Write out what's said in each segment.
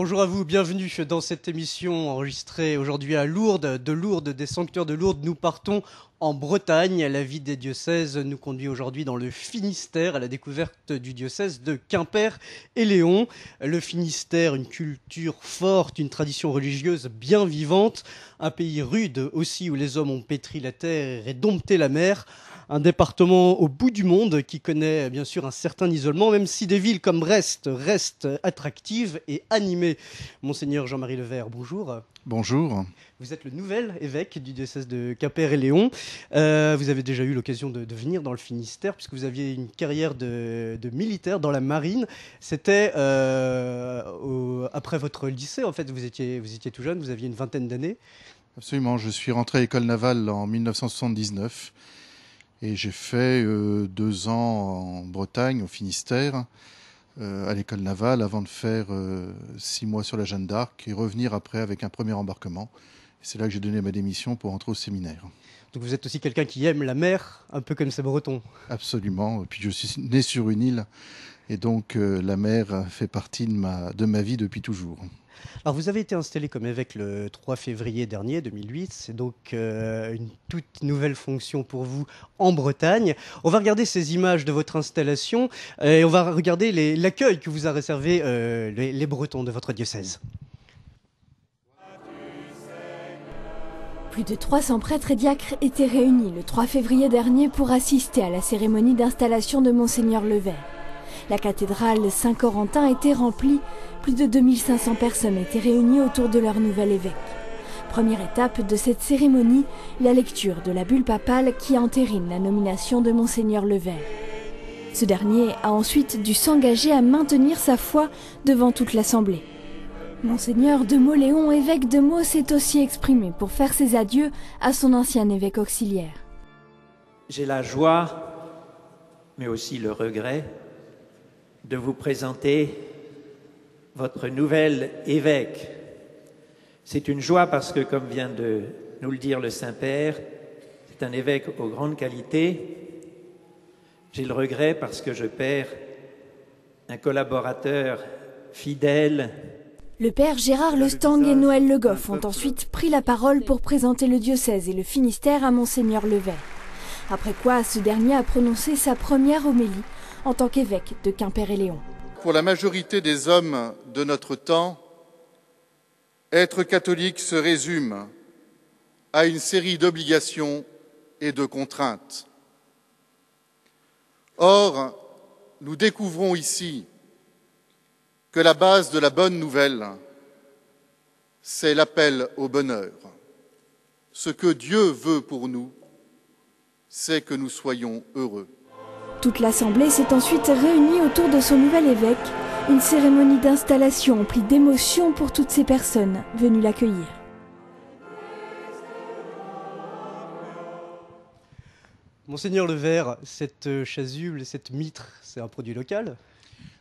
Bonjour à vous, bienvenue dans cette émission enregistrée aujourd'hui à Lourdes. De Lourdes, des sanctuaires de Lourdes, nous partons en Bretagne. La vie des diocèses nous conduit aujourd'hui dans le Finistère, à la découverte du diocèse de Quimper et Léon. Le Finistère, une culture forte, une tradition religieuse bien vivante, un pays rude aussi où les hommes ont pétri la terre et dompté la mer un département au bout du monde qui connaît bien sûr un certain isolement, même si des villes comme Brest restent attractives et animées. Monseigneur Jean-Marie Levert, bonjour. Bonjour. Vous êtes le nouvel évêque du diocèse de Quimper et Léon. Euh, vous avez déjà eu l'occasion de, de, venir dans le Finistère, puisque vous aviez une carrière de, militaire dans la marine. C'était euh, après votre lycée, en fait, vous étiez, vous étiez tout jeune, vous aviez une vingtaine d'années. Absolument, je suis rentré à l'école navale en 1979 et j'ai fait euh, deux ans en Bretagne, au Finistère, euh, à l'école navale, avant de faire euh, six mois sur la Jeanne d'Arc et revenir après avec un premier embarquement. C'est là que j'ai donné ma démission pour entrer au séminaire. Donc vous êtes aussi quelqu'un qui aime la mer, un peu comme ces Bretons. Absolument. puis je suis né sur une île, et donc la mer fait partie de ma vie depuis toujours. Alors vous avez été installé comme évêque le 3 février dernier 2008, c'est donc euh, une toute nouvelle fonction pour vous en Bretagne. On va regarder ces images de votre installation et on va regarder l'accueil que vous a réservé euh, les, Bretons de votre diocèse. Plus de 300 prêtres et diacres étaient réunis le 3 février dernier pour assister à la cérémonie d'installation de Monseigneur Levert. La cathédrale Saint-Corentin était remplie. Plus de 2500 personnes étaient réunies autour de leur nouvel évêque. Première étape de cette cérémonie, la lecture de la bulle papale qui entérine la nomination de Monseigneur Levert. Ce dernier a ensuite dû s'engager à maintenir sa foi devant toute l'Assemblée. Monseigneur de Mauléon, évêque de Meaux, s'est aussi exprimé pour faire ses adieux à son ancien évêque auxiliaire. J'ai la joie, mais aussi le regret, de vous présenter votre nouvel évêque. C'est une joie parce que, comme vient de nous le dire le Saint-Père, c'est un évêque aux grandes qualités. J'ai le regret parce que je perds un collaborateur fidèle. Le père Gérard Lestang et Noël Le Goff ont ensuite pris la parole pour présenter le diocèse et le Finistère à Monseigneur Levet. Après quoi, ce dernier a prononcé sa première homélie en tant qu'évêque de Quimper et Léon. Pour la majorité des hommes de notre temps, être catholique se résume à une série d'obligations et de contraintes. Or, nous découvrons ici que la base de la bonne nouvelle, c'est l'appel au bonheur. Ce que Dieu veut pour nous, c'est que nous soyons heureux. Toute l'assemblée s'est ensuite réunie autour de son nouvel évêque, une cérémonie d'installation emplie d'émotion pour toutes ces personnes venues l'accueillir. Monseigneur Levert, cette chasuble, cette mitre, c'est un produit local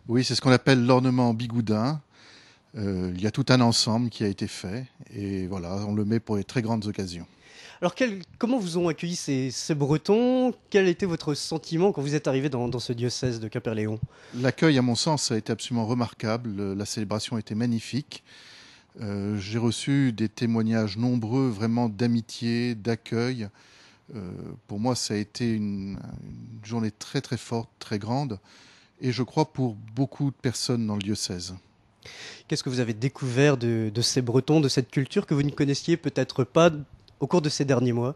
Oui, c'est ce qu'on appelle l'ornement bigoudin. Euh, il y a tout un ensemble qui a été fait et voilà, on le met pour les très grandes occasions. Alors, comment vous ont accueilli ces, Bretons Quel était votre sentiment quand vous êtes arrivé dans, ce diocèse de Caperléon L'accueil, à mon sens, a été absolument remarquable. La célébration a été magnifique. Euh, j'ai reçu des témoignages nombreux, vraiment d'amitié, d'accueil. Euh, pour moi, ça a été une, journée très très forte, très grande, et je crois pour beaucoup de personnes dans le diocèse. Qu'est-ce que vous avez découvert de, ces Bretons, de cette culture que vous ne connaissiez peut-être pas au cours de ces derniers mois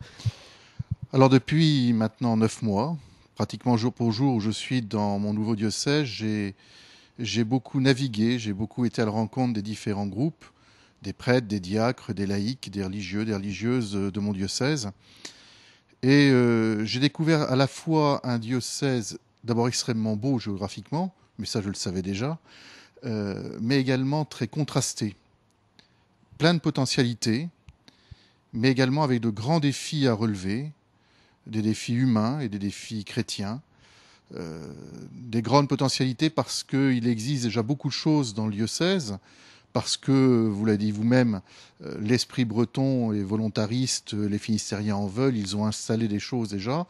Alors depuis maintenant neuf mois, pratiquement jour pour jour où je suis dans mon nouveau diocèse, j'ai, j'ai beaucoup navigué, j'ai beaucoup été à la rencontre des différents groupes, des prêtres, des diacres, des laïcs, des religieux, des religieuses euh, de mon diocèse. Et euh, j'ai découvert à la fois un diocèse d'abord extrêmement beau géographiquement, mais ça je le savais déjà, euh, mais également très contrasté, plein de potentialités, mais également avec de grands défis à relever, des défis humains et des défis chrétiens, euh, des grandes potentialités parce qu'il existe déjà beaucoup de choses dans le diocèse, parce que, vous l'avez dit vous-même, euh, l'esprit breton, est volontariste, les finistériens en veulent, ils ont installé des choses déjà,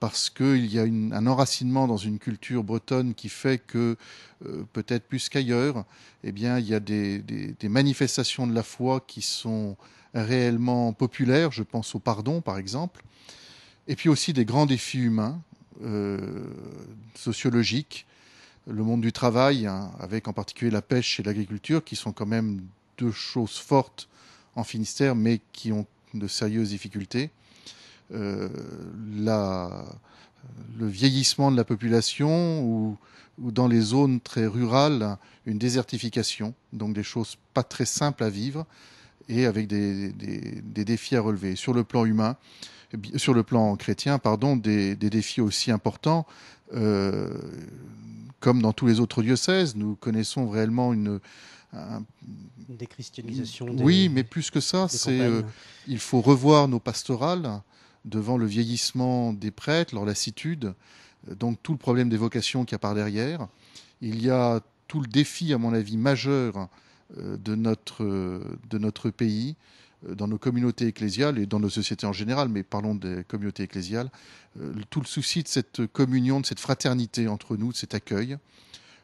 parce qu'il y a un enracinement dans une culture bretonne qui fait que, euh, peut-être plus qu'ailleurs, eh bien, il y a des manifestations de la foi qui sont réellement populaires, je pense au pardon par exemple, et puis aussi des grands défis humains, euh, sociologiques, le monde du travail, hein, avec en particulier la pêche et l'agriculture, qui sont quand même deux choses fortes en Finistère, mais qui ont de sérieuses difficultés. Euh, le vieillissement de la population ou, dans les zones très rurales, une désertification, donc des choses pas très simples à vivre et avec des, défis à relever. Sur le plan humain, eh sur le plan chrétien, pardon, des, défis aussi importants. Euh, comme dans tous les autres diocèses, nous connaissons réellement une, une déchristianisation. Des, oui, mais plus que ça, c'est euh, il faut revoir nos pastorales devant le vieillissement des prêtres, leur lassitude, euh, donc tout le problème des vocations qui y a par derrière. Il y a tout le défi, à mon avis, majeur euh, de notre, euh, de notre pays, euh, dans nos communautés ecclésiales et dans nos sociétés en général, mais parlons des communautés ecclésiales, tout le souci de cette communion, de cette fraternité entre nous, de cet accueil,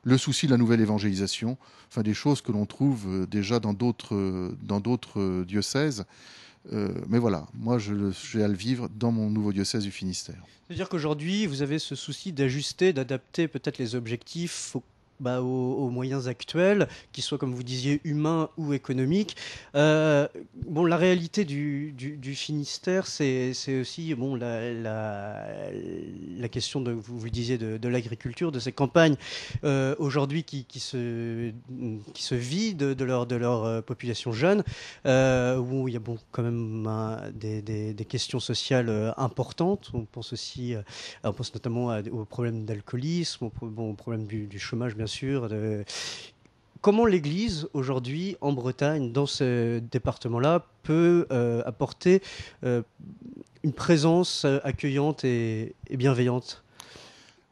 le souci de la nouvelle évangélisation, enfin des choses que l'on trouve déjà dans d'autres, dans d'autres diocèses. mais voilà, moi je, j'ai à le vivre dans mon nouveau diocèse du Finistère. C'est-à-dire qu'aujourd'hui, vous avez ce souci d'ajuster, d'adapter peut-être les objectifs bah, aux, moyens actuels, qu'ils soient, comme vous disiez, humains ou économiques. Euh, bon, la réalité du, Finistère, c'est aussi bon, la, la, question, de, vous, le disiez, de, l'agriculture, de ces campagnes euh, aujourd'hui qui, se, qui se vident de leur, de leur euh, population jeune, où il y a bon, quand même des, questions sociales importantes. On pense aussi, on pense notamment aux au problème d'alcoolisme, au, bon, problème du, du chômage, bien Comment l'Église aujourd'hui en Bretagne, dans ce département-là, peut euh, apporter euh, une présence euh, accueillante et, bienveillante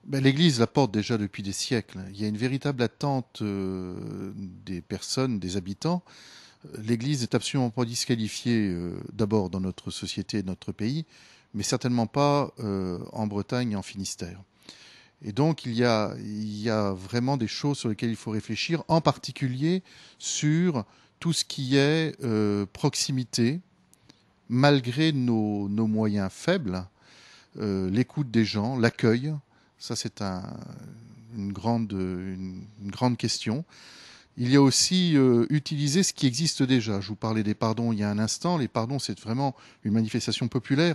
ben, L'Église l'apporte déjà depuis des siècles. Il y a une véritable attente des personnes, des habitants. L'Église n'est absolument pas disqualifiée, d'abord dans notre société et notre pays, mais certainement pas en Bretagne et en Finistère. Et donc, il y, a, il y a vraiment des choses sur lesquelles il faut réfléchir, en particulier sur tout ce qui est euh, proximité, malgré nos, moyens faibles, euh, l'écoute des gens, l'accueil. Ça, c'est une, grande, une, grande question. Il y a aussi euh, utiliser ce qui existe déjà. Je vous parlais des pardons il y a un instant. Les pardons, c'est vraiment une manifestation populaire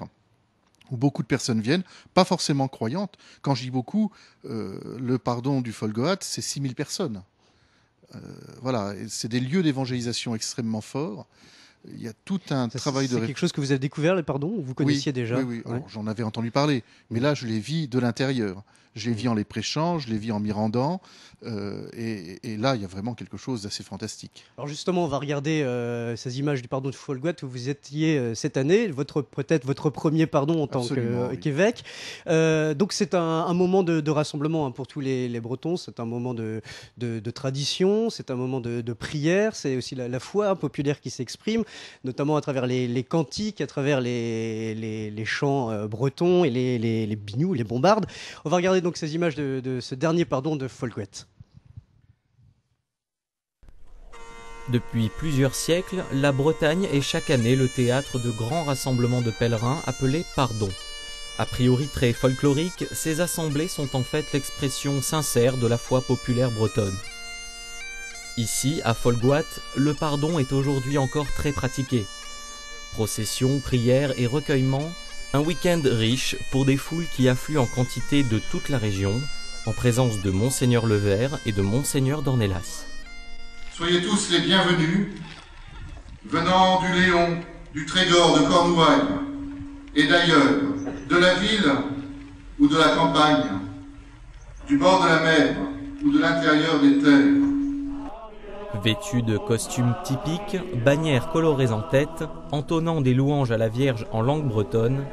où beaucoup de personnes viennent, pas forcément croyantes. Quand je dis beaucoup, euh, le pardon du Folgoat, c'est 6000 personnes. Euh, voilà, c'est des lieux d'évangélisation extrêmement forts il y a tout un travail de. C'est quelque chose que vous avez découvert, les pardon, vous connaissiez déjà. Oui, oui. J'en avais entendu parler, mais là, je les vis de l'intérieur. Je les vis en les prêchant, je les vis en m'y euh, et, là, il y a vraiment quelque chose d'assez fantastique. Alors justement, on va regarder euh, ces images du pardon de Folguat où vous étiez euh, cette année, votre peut-être votre premier pardon en tant qu'évêque. donc c'est un, moment de, rassemblement hein, pour tous les, Bretons. C'est un moment de, tradition, c'est un moment de, prière, c'est aussi la, la foi populaire qui s'exprime notamment à travers les, cantiques, à travers les, chants euh, bretons et les, binous, bignous, les bombardes. On va regarder donc ces images de, ce dernier pardon de Folguette. Depuis plusieurs siècles, la Bretagne est chaque année le théâtre de grands rassemblements de pèlerins appelés pardons. A priori très folkloriques, ces assemblées sont en fait l'expression sincère de la foi populaire bretonne. Ici, à Folgoat, le pardon est aujourd'hui encore très pratiqué. Procession, prières et recueillement, un week-end riche pour des foules qui affluent en quantité de toute la région, en présence de Monseigneur Levert et de Monseigneur Dornelas. Soyez tous les bienvenus, venant du Léon, du Trégor, de Cornouailles, et d'ailleurs, de la ville ou de la campagne, du bord de la mer ou de l'intérieur des terres, Vêtus de costumes typiques, bannières colorées en tête, entonnant des louanges à la Vierge en langue bretonne,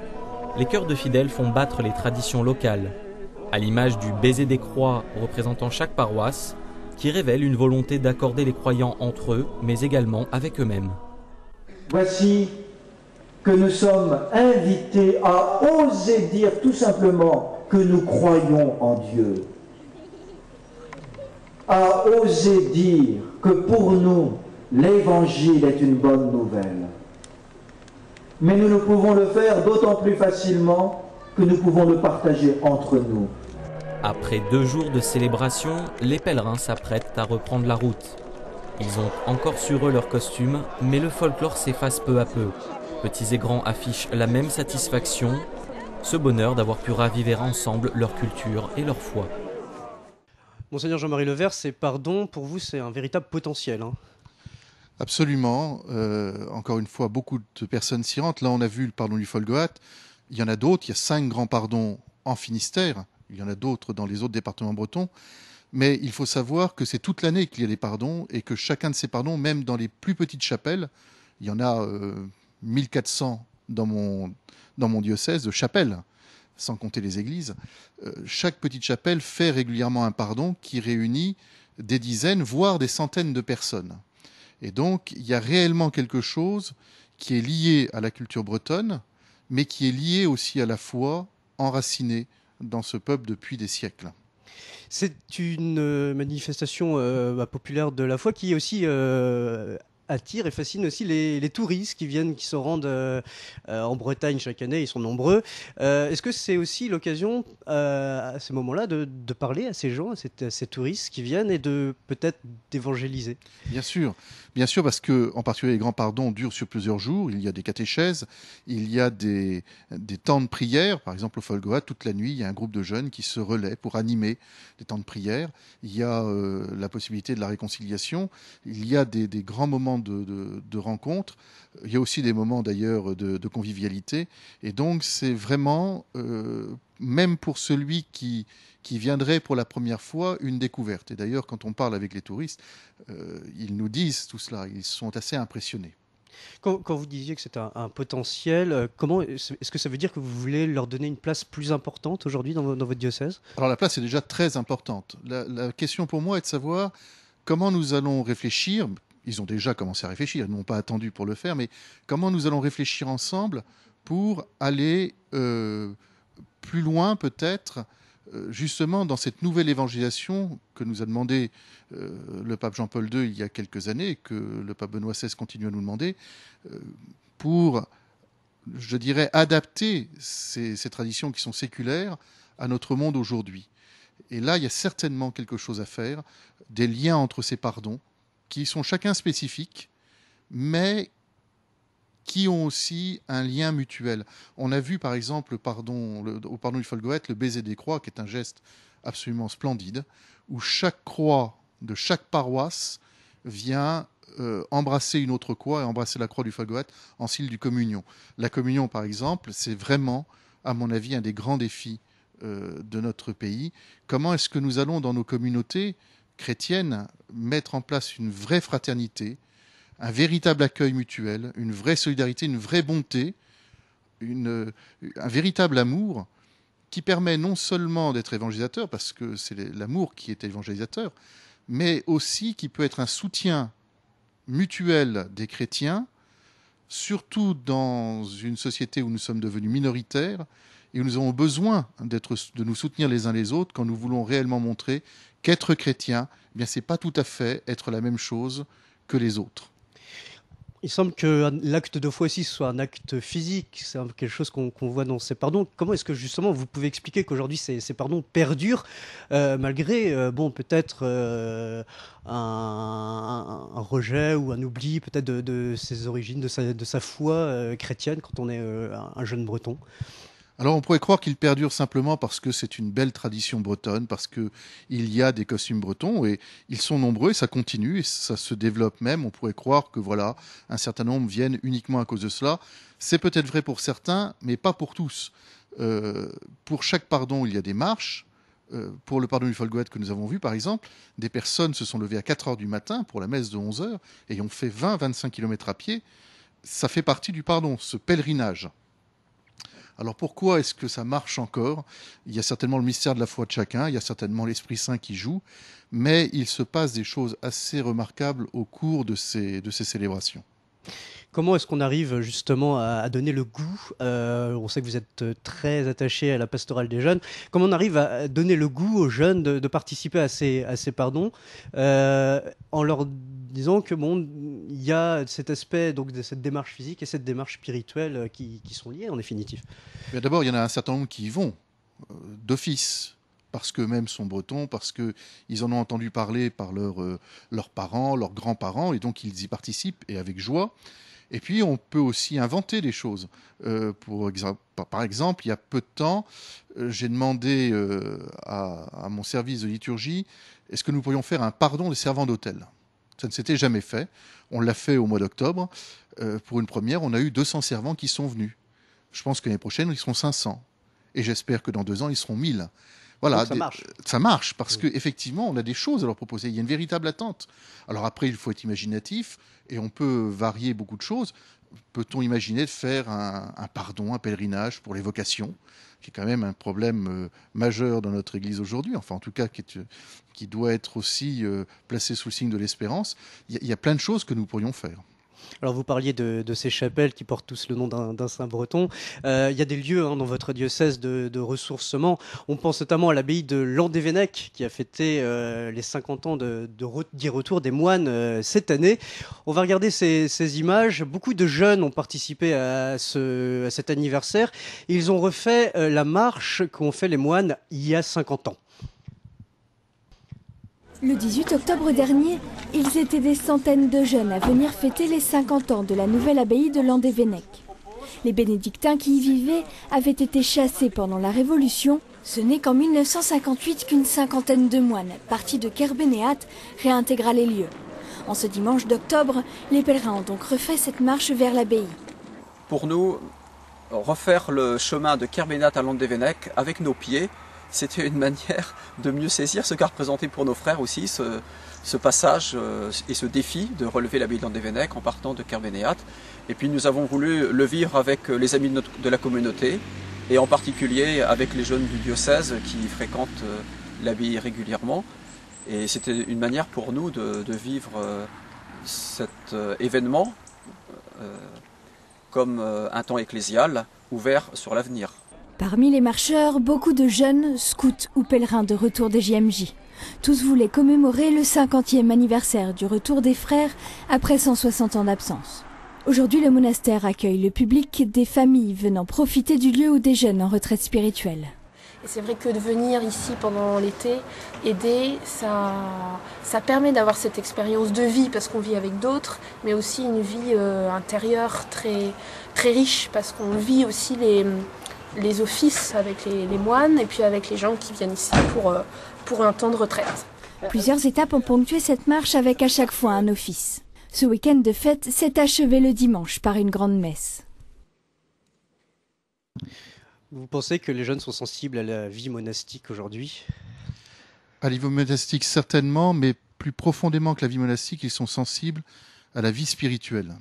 les chœurs de fidèles font battre les traditions locales, à l'image du baiser des croix représentant chaque paroisse, qui révèle une volonté d'accorder les croyants entre eux, mais également avec eux-mêmes. Voici que nous sommes invités à oser dire tout simplement que nous croyons en Dieu, à oser dire que pour nous, l'évangile est une bonne nouvelle. Mais nous ne pouvons le faire d'autant plus facilement que nous pouvons le partager entre nous. Après deux jours de célébration, les pèlerins s'apprêtent à reprendre la route. Ils ont encore sur eux leur costume, mais le folklore s'efface peu à peu. Petits et grands affichent la même satisfaction, ce bonheur d'avoir pu raviver ensemble leur culture et leur foi. Monseigneur Jean-Marie Levert, ces pardons, pour vous, c'est un véritable potentiel. Hein. Absolument. Euh, encore une fois, beaucoup de personnes s'y rentrent. Là, on a vu le pardon du Folgoat. Il y en a d'autres. Il y a cinq grands pardons en Finistère. Il y en a d'autres dans les autres départements bretons. Mais il faut savoir que c'est toute l'année qu'il y a des pardons et que chacun de ces pardons, même dans les plus petites chapelles, il y en a 1400 euh, dans mon, dans mon diocèse de chapelles sans compter les églises, euh, chaque petite chapelle fait régulièrement un pardon qui réunit des dizaines, voire des centaines de personnes. Et donc, il y a réellement quelque chose qui est lié à la culture bretonne, mais qui est lié aussi à la foi enracinée dans ce peuple depuis des siècles. C'est une manifestation euh, bah, populaire de la foi qui est aussi euh, attire et fascine aussi les, les touristes qui viennent, qui se rendent euh, euh, en Bretagne chaque année. Ils sont nombreux. Euh, est-ce que c'est aussi l'occasion à ces moments-là de, de, parler à ces gens, à ces, ces touristes qui viennent et de peut-être d'évangéliser Bien sûr, bien sûr, parce que en particulier les grands pardons durent sur plusieurs jours. Il y a des catéchèses, il y a des, des temps de prière. Par exemple, au Folgoa, toute la nuit, il y a un groupe de jeunes qui se relaient pour animer des temps de prière. Il y a la possibilité de la réconciliation. Il y a des, des grands moments de, rencontres. Il y a aussi des moments d'ailleurs de, convivialité. Et donc c'est vraiment, euh, même pour celui qui, viendrait pour la première fois, une découverte. Et d'ailleurs quand on parle avec les touristes, euh, ils nous disent tout cela, ils sont assez impressionnés. Quand, vous disiez que c'est un, potentiel, euh, comment est-ce que ça veut dire que vous voulez leur donner une place plus importante aujourd'hui dans, votre diocèse Alors la place est déjà très importante. la, question pour moi est de savoir comment nous allons réfléchir, ils ont déjà commencé à réfléchir, ils n'ont pas attendu pour le faire, mais comment nous allons réfléchir ensemble pour aller euh, plus loin peut-être euh, justement dans cette nouvelle évangélisation que nous a demandé euh, le pape Jean-Paul II il y a quelques années, que le pape Benoît XVI continue à nous demander, pour, je dirais, adapter ces, ces, traditions qui sont séculaires à notre monde aujourd'hui. Et là, il y a certainement quelque chose à faire, des liens entre ces pardons, qui sont chacun spécifiques, mais qui ont aussi un lien mutuel. On a vu par exemple pardon, au pardon du Folgoët le baiser des croix, qui est un geste absolument splendide, où chaque croix de chaque paroisse vient euh, embrasser une autre croix et embrasser la croix du Folgoët en signe du communion. La communion, par exemple, c'est vraiment, à mon avis, un des grands défis euh, de notre pays. Comment est-ce que nous allons, dans nos communautés, chrétienne, mettre en place une vraie fraternité, un véritable accueil mutuel, une vraie solidarité, une vraie bonté, un véritable amour qui permet non seulement d'être évangélisateur, parce que c'est l'amour qui est évangélisateur, mais aussi qui peut être un soutien mutuel des chrétiens, surtout dans une société où nous sommes devenus minoritaires et nous avons besoin de nous soutenir les uns les autres quand nous voulons réellement montrer qu'être chrétien, ce eh bien, c'est pas tout à fait être la même chose que les autres. Il semble que l'acte de foi aussi soit un acte physique, c'est quelque chose qu'on, voit dans ces pardons. Comment est-ce que justement vous pouvez expliquer qu'aujourd'hui ces, pardons perdurent euh, malgré euh, bon peut-être euh, un, rejet ou un oubli peut-être de, ses origines, de sa foi chrétienne quand on est un jeune breton alors on pourrait croire qu'il perdure simplement parce que c'est une belle tradition bretonne, parce qu'il y a des costumes bretons et ils sont nombreux et ça continue et ça se développe même. On pourrait croire que voilà, un certain nombre viennent uniquement à cause de cela. C'est peut-être vrai pour certains, mais pas pour tous. Euh, pour chaque pardon, il y a des marches. Euh, pour le pardon du Folgoët que nous avons vu, par exemple, des personnes se sont levées à 4 heures du matin pour la messe de 11 heures et ont fait 20-25 km à pied. Ça fait partie du pardon, ce pèlerinage. Alors pourquoi est-ce que ça marche encore Il y a certainement le mystère de la foi de chacun, il y a certainement l'Esprit Saint qui joue, mais il se passe des choses assez remarquables au cours de ces, de ces célébrations. Comment est-ce qu'on arrive justement à, donner le goût euh, On sait que vous êtes euh, très attaché à la pastorale des jeunes. Comment on arrive à donner le goût aux jeunes de, participer à ces, pardons euh, en leur disant que bon, il y a cet aspect donc de cette démarche physique et cette démarche spirituelle qui, qui sont liées en définitive. D'abord, il y en a un certain nombre qui vont d'office parce qu'eux-mêmes sont bretons, parce qu'ils en ont entendu parler par euh, leurs parents, leurs grands-parents, et donc ils y participent, et avec joie. Et puis, on peut aussi inventer des choses. Euh, par exemple, il y a peu de temps, euh, j'ai demandé à, à, mon service de liturgie est-ce que nous pourrions faire un pardon des servants d'hôtel Ça ne s'était jamais fait. On l'a fait au mois d'octobre. pour une première, on a eu 200 servants qui sont venus. Je pense que l'année prochaine, ils seront 500. Et j'espère que dans deux ans, ils seront 1000. Voilà, ça marche. parce qu'effectivement, on a des choses à leur proposer. Il y a une véritable attente. Alors après, il faut être imaginatif et on peut varier beaucoup de choses. Peut-on imaginer de faire un, pardon, un pèlerinage pour les vocations qui est quand même un problème euh, majeur dans notre Église aujourd'hui, enfin en tout cas qui, doit être aussi euh, placé sous le signe de l'espérance. Il y, a plein de choses que nous pourrions faire. Alors vous parliez de, ces chapelles qui portent tous le nom d'un saint breton. Euh, il y a des lieux hein, dans votre diocèse de, ressourcement. On pense notamment à l'abbaye de Landévennec qui a fêté euh, les 50 ans de, retour des moines euh, cette année. On va regarder ces, images. Beaucoup de jeunes ont participé à, à cet anniversaire. Ils ont refait la marche qu'ont fait les moines il y a 50 ans. Le 18 octobre dernier, ils étaient des centaines de jeunes à venir fêter les 50 ans de la nouvelle abbaye de Landévennec. Les bénédictins qui y vivaient avaient été chassés pendant la Révolution. Ce n'est qu'en 1958 qu'une cinquantaine de moines, partis de Kerbenéat, réintégra les lieux. En ce dimanche d'octobre, les pèlerins ont donc refait cette marche vers l'abbaye. Pour nous, refaire le chemin de Kerbenéat à Landévennec avec nos pieds, c'était une manière de mieux saisir ce qu'a représenté pour nos frères aussi ce, passage euh, et ce défi de relever l'abbaye des d'Andévenec en partant de Kerbénéat. Et puis nous avons voulu le vivre avec euh, les amis de, la communauté et en particulier avec les jeunes du diocèse qui fréquentent euh, l'abbaye régulièrement. Et c'était une manière pour nous de, vivre cet événement comme un temps ecclésial ouvert sur l'avenir. Parmi les marcheurs, beaucoup de jeunes, scouts ou pèlerins de retour des JMJ. Tous voulaient commémorer le 50e anniversaire du retour des frères après 160 ans d'absence. Aujourd'hui, le monastère accueille le public des familles venant profiter du lieu ou des jeunes en retraite spirituelle. Et c'est vrai que de venir ici pendant l'été, aider, ça, ça permet d'avoir cette expérience de vie parce qu'on vit avec d'autres, mais aussi une vie euh, intérieure très, très riche parce qu'on vit aussi les, les offices avec les, moines et puis avec les gens qui viennent ici euh, pour, un temps de retraite. Plusieurs étapes ont ponctué cette marche avec à chaque fois un office. Ce week-end de fête s'est achevé le dimanche par une grande messe. Vous pensez que les jeunes sont sensibles à la vie monastique aujourd'hui À la monastique certainement, mais plus profondément que la vie monastique, ils sont sensibles à la vie spirituelle.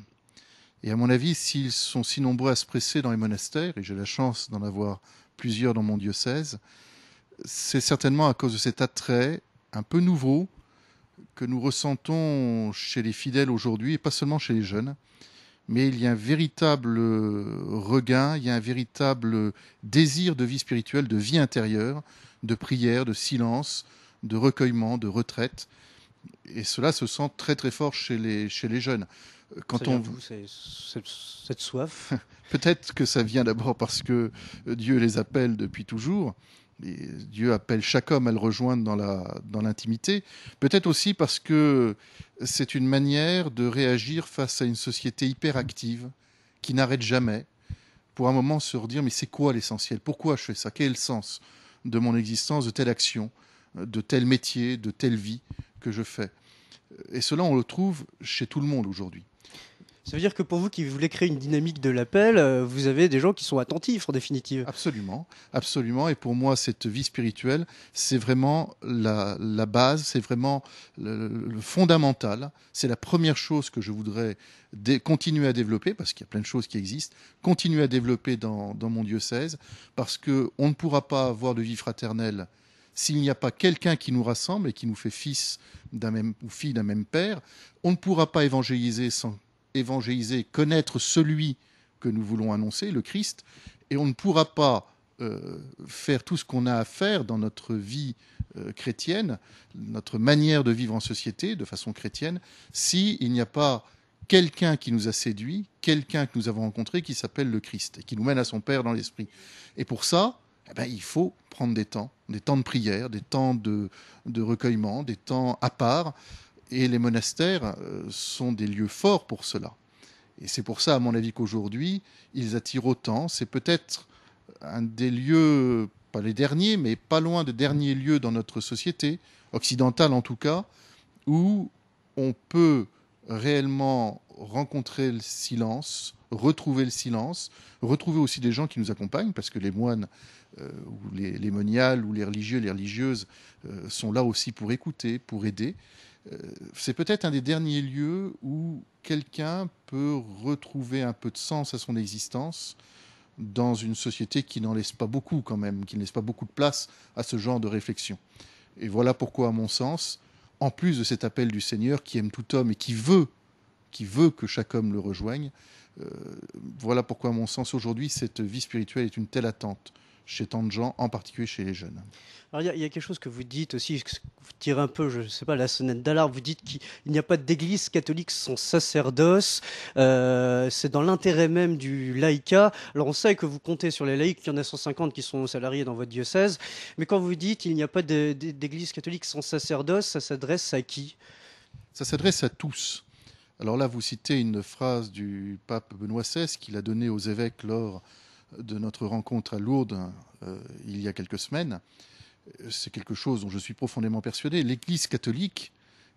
Et à mon avis, s'ils sont si nombreux à se presser dans les monastères, et j'ai la chance d'en avoir plusieurs dans mon diocèse, c'est certainement à cause de cet attrait un peu nouveau que nous ressentons chez les fidèles aujourd'hui, et pas seulement chez les jeunes. Mais il y a un véritable regain, il y a un véritable désir de vie spirituelle, de vie intérieure, de prière, de silence, de recueillement, de retraite. Et cela se sent très très fort chez les, chez les jeunes quand on cette soif. Peut-être que ça vient d'abord parce que euh, Dieu les appelle depuis toujours. Dieu appelle chaque homme à le rejoindre dans la dans l'intimité. Peut-être aussi parce que c'est une manière de réagir face à une société hyperactive qui n'arrête jamais. Pour un moment se redire mais c'est quoi l'essentiel Pourquoi je fais ça Quel est le sens de mon existence, de telle action, euh, de tel métier, de telle vie que je fais Et cela on le trouve chez tout le monde aujourd'hui. Ça veut dire que pour vous qui voulez créer une dynamique de l'appel, euh, vous avez des gens qui sont attentifs en définitive. Absolument, absolument. Et pour moi, cette vie spirituelle, c'est vraiment la, base, c'est vraiment le, fondamental. C'est la première chose que je voudrais continuer à développer, parce qu'il y a plein de choses qui existent, continuer à développer dans, mon diocèse, parce qu'on ne pourra pas avoir de vie fraternelle s'il n'y a pas quelqu'un qui nous rassemble et qui nous fait fils d'un même ou fille d'un même père, on ne pourra pas évangéliser sans évangéliser, connaître celui que nous voulons annoncer, le Christ, et on ne pourra pas euh, faire tout ce qu'on a à faire dans notre vie euh, chrétienne, notre manière de vivre en société de façon chrétienne, s'il il n'y a pas quelqu'un qui nous a séduit, quelqu'un que nous avons rencontré qui s'appelle le Christ et qui nous mène à son Père dans l'esprit. Et pour ça, eh ben, il faut prendre des temps, des temps de prière, des temps de recueillement, des temps à part et les monastères euh, sont des lieux forts pour cela. Et c'est pour ça, à mon avis, qu'aujourd'hui, ils attirent autant. C'est peut-être un des lieux, pas les derniers, mais pas loin des derniers lieux dans notre société, occidentale en tout cas, où on peut réellement rencontrer le silence, retrouver le silence, retrouver aussi des gens qui nous accompagnent, parce que les moines euh, les, moniales ou les religieux, les religieuses euh, sont là aussi pour écouter, pour aider. Euh, c'est peut-être un des derniers lieux où quelqu'un peut retrouver un peu de sens à son existence dans une société qui n'en laisse pas beaucoup quand même, qui ne laisse pas beaucoup de place à ce genre de réflexion. Et voilà pourquoi, à mon sens, en plus de cet appel du Seigneur qui aime tout homme et qui veut, qui veut que chaque homme le rejoigne, euh, voilà pourquoi, à mon sens, aujourd'hui, cette vie spirituelle est une telle attente chez tant de gens, en particulier chez les jeunes. Alors il y, a quelque chose que vous dites aussi, vous tirez un peu, je ne sais pas, la sonnette d'alarme, vous dites qu'il n'y a pas d'église catholique sans sacerdoce, euh, c'est dans l'intérêt même du laïcat. Alors on sait que vous comptez sur les laïcs, il y en a 150 qui sont salariés dans votre diocèse, mais quand vous dites qu'il n'y a pas d'église catholique sans sacerdoce, ça s'adresse à qui Ça s'adresse à tous. Alors là, vous citez une phrase du pape Benoît XVI qu'il a donnée aux évêques lors de notre rencontre à Lourdes euh, il y a quelques semaines, c'est quelque chose dont je suis profondément persuadé. L'Église catholique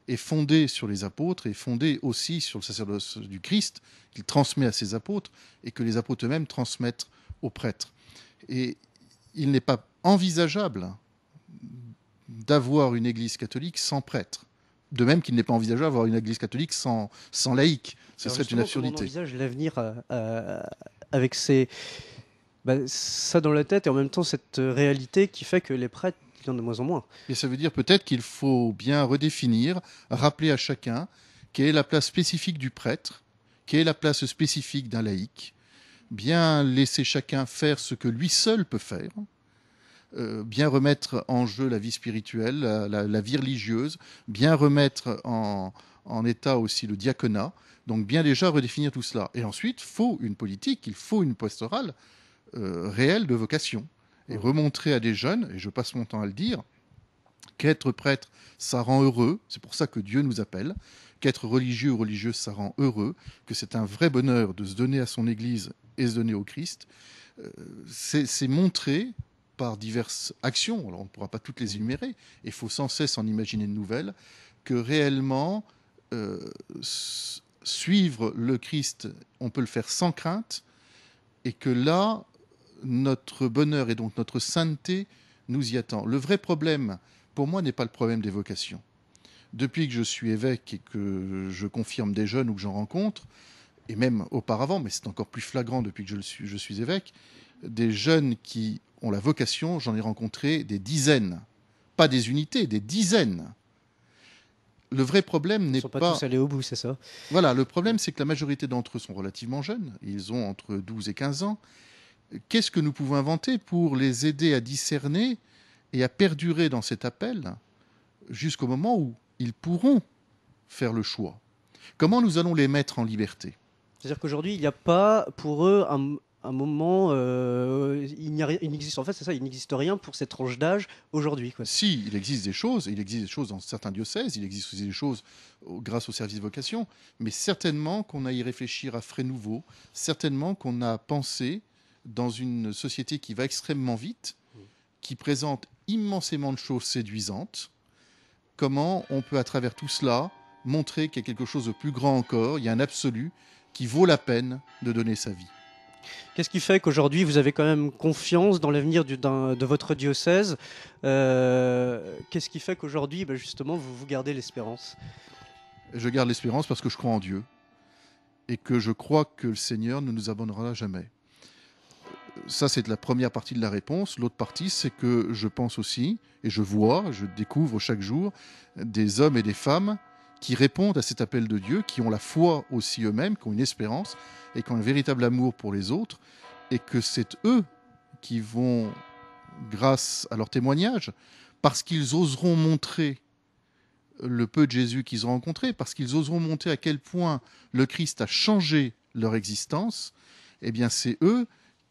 est fondée sur les apôtres et fondée aussi sur le sacerdoce du Christ qu'il transmet à ses apôtres et que les apôtres eux-mêmes transmettent aux prêtres. Et il n'est pas envisageable d'avoir une Église catholique sans prêtre. De même qu'il n'est pas envisageable d'avoir une Église catholique sans, sans Ce serait une absurdité. envisage l'avenir euh, euh, avec ces, bah, ça dans la tête et en même temps cette euh, réalité qui fait que les prêtres y a de moins en moins. Et ça veut dire peut-être qu'il faut bien redéfinir, rappeler à chacun quelle est la place spécifique du prêtre, quelle est la place spécifique d'un laïc, bien laisser chacun faire ce que lui seul peut faire, euh, bien remettre en jeu la vie spirituelle, la, vie religieuse, bien remettre en, état aussi le diaconat. Donc bien déjà redéfinir tout cela. Et ensuite, il faut une politique, il faut une pastorale euh, réel de vocation et mmh. remontrer à des jeunes, et je passe mon temps à le dire, qu'être prêtre, ça rend heureux, c'est pour ça que Dieu nous appelle, qu'être religieux ou religieuse, ça rend heureux, que c'est un vrai bonheur de se donner à son Église et se donner au Christ, euh, c'est montrer par diverses actions, alors on ne pourra pas toutes les énumérer, il faut sans cesse en imaginer de nouvelles, que réellement, euh, suivre le Christ, on peut le faire sans crainte, et que là, notre bonheur et donc notre sainteté nous y attend. Le vrai problème, pour moi, n'est pas le problème des vocations. Depuis que je suis évêque et que je confirme des jeunes ou que j'en rencontre, et même auparavant, mais c'est encore plus flagrant depuis que je, suis, évêque, des jeunes qui ont la vocation, j'en ai rencontré des dizaines. Pas des unités, des dizaines. Le vrai problème n'est pas. Ils sont pas tous allés au bout, c'est ça Voilà, le problème, c'est que la majorité d'entre eux sont relativement jeunes. Ils ont entre 12 et 15 ans qu'est-ce que nous pouvons inventer pour les aider à discerner et à perdurer dans cet appel jusqu'au moment où ils pourront faire le choix Comment nous allons les mettre en liberté C'est-à-dire qu'aujourd'hui, il n'y a pas pour eux un, moment, euh, il n'existe en fait, c'est ça, il n'existe rien pour cette tranche d'âge aujourd'hui. Si, il existe des choses, il existe des choses dans certains diocèses, il existe aussi des choses grâce au service vocation, mais certainement qu'on a y réfléchir à frais nouveaux, certainement qu'on a pensé dans une société qui va extrêmement vite, qui présente immensément de choses séduisantes. Comment on peut, à travers tout cela, montrer qu'il y a quelque chose de plus grand encore, il y a un absolu qui vaut la peine de donner sa vie. Qu'est-ce qui fait qu'aujourd'hui vous avez quand même confiance dans l'avenir de votre diocèse euh, Qu'est-ce qui fait qu'aujourd'hui bah, justement vous, vous gardez l'espérance Je garde l'espérance parce que je crois en Dieu et que je crois que le Seigneur ne nous abandonnera jamais ça, c'est la première partie de la réponse. L'autre partie, c'est que je pense aussi, et je vois, je découvre chaque jour, des hommes et des femmes qui répondent à cet appel de Dieu, qui ont la foi aussi eux-mêmes, qui ont une espérance, et qui ont un véritable amour pour les autres, et que c'est eux qui vont, grâce à leur témoignage, parce qu'ils oseront montrer le peu de Jésus qu'ils ont rencontré, parce qu'ils oseront montrer à quel point le Christ a changé leur existence, eh bien c'est eux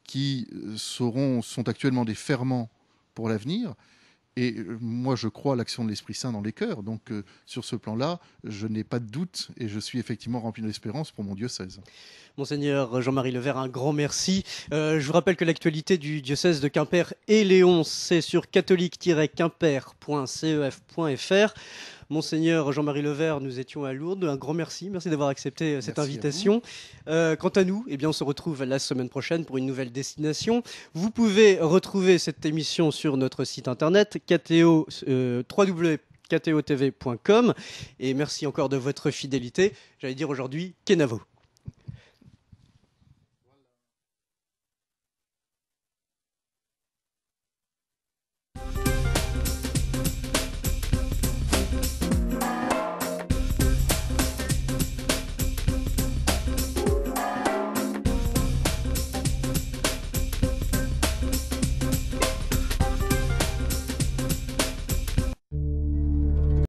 qui euh, sont actuellement des ferments pour l'avenir. Et euh, moi, je crois à l'action de l'Esprit Saint dans les cœurs. Donc, euh, sur ce plan-là, je n'ai pas de doute et je suis effectivement rempli d'espérance pour mon diocèse. Monseigneur Jean-Marie Levert, un grand merci. je vous rappelle que l'actualité du diocèse de Quimper et Léon, c'est sur catholique-quimper.cef.fr. Monseigneur Jean-Marie Levert, nous étions à Lourdes. Un grand merci. Merci d'avoir accepté euh, cette invitation. Euh, quant à nous, eh bien, on se retrouve la semaine prochaine pour une nouvelle destination. Vous pouvez retrouver cette émission sur notre site internet, KTO, euh, Et merci encore de votre fidélité. J'allais dire aujourd'hui, Kenavo.